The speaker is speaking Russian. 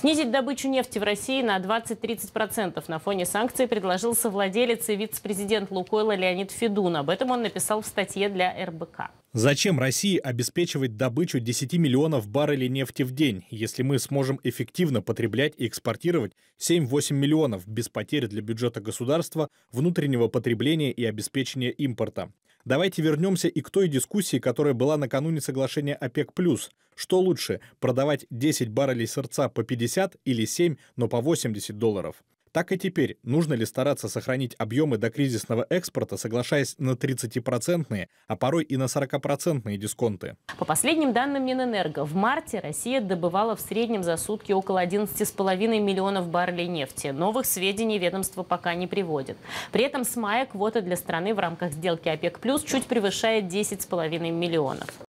Снизить добычу нефти в России на 20-30% на фоне санкций предложил совладелец и вице-президент Лукойла Леонид Федун. Об этом он написал в статье для РБК. Зачем России обеспечивать добычу 10 миллионов баррелей нефти в день, если мы сможем эффективно потреблять и экспортировать 7-8 миллионов без потерь для бюджета государства, внутреннего потребления и обеспечения импорта? Давайте вернемся и к той дискуссии, которая была накануне соглашения ОПЕК+. Что лучше, продавать 10 баррелей сырца по 50 или 7, но по 80 долларов? Так и теперь, нужно ли стараться сохранить объемы до кризисного экспорта, соглашаясь на 30-процентные, а порой и на 40-процентные дисконты? По последним данным Минэнерго, в марте Россия добывала в среднем за сутки около 11,5 миллионов баррелей нефти. Новых сведений ведомство пока не приводит. При этом с мая квота для страны в рамках сделки ОПЕК+, чуть превышает 10,5 миллионов.